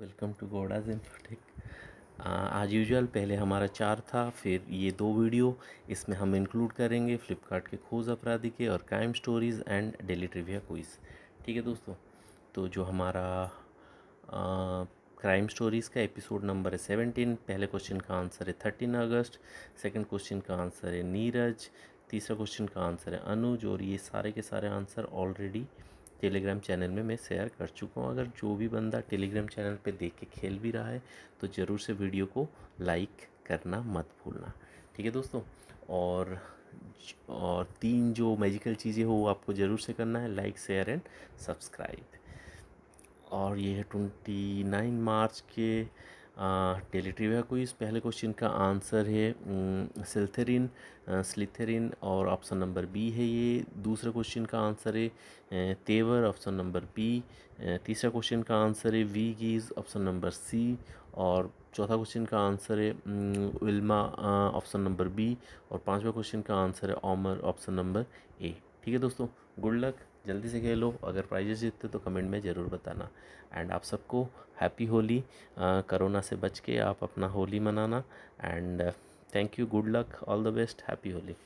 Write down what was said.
welcome to गोडाज infotech आज usual पहले हमारा चार था फिर ये दो वीडियो इसमें हम इंक्लूड करेंगे फ्लिपकार्ट के खोज अपराधी के और crime stories and daily trivia quiz ठीक है दोस्तों तो जो हमारा क्राइम स्टोरीज़ का एपिसोड नंबर है सेवनटीन पहले क्वेश्चन का आंसर है थर्टीन अगस्त सेकंड क्वेश्चन का आंसर है नीरज तीसरा क्वेश्चन का आंसर है अनुज और ये सारे के सारे आंसर ऑलरेडी टेलीग्राम चैनल में मैं शेयर कर चुका हूँ अगर जो भी बंदा टेलीग्राम चैनल पे देख के खेल भी रहा है तो ज़रूर से वीडियो को लाइक करना मत भूलना ठीक है दोस्तों और और तीन जो मैजिकल चीज़ें हो वो आपको ज़रूर से करना है लाइक शेयर एंड सब्सक्राइब और ये है ट्वेंटी नाइन मार्च के कोई इस पहले क्वेश्चन का आंसर है सिल्थेरिन स्लिथेरिन और ऑप्शन नंबर बी है ये दूसरा क्वेश्चन का आंसर है तेवर ऑप्शन नंबर बी तीसरा क्वेश्चन का आंसर है Bee Gees option number C और चौथा क्वेश्चन का आंसर है उल्मा ऑप्शन नंबर बी और पांचवा क्वेश्चन का आंसर है ओमर ऑप्शन नंबर ए ठीक है दोस्तों गुड लक जल्दी से खेलो अगर प्राइजेस जीतते तो कमेंट में ज़रूर बताना एंड आप सबको हैप्पी होली करोना से बच के आप अपना होली मनाना and thank you good luck all the best happy Holi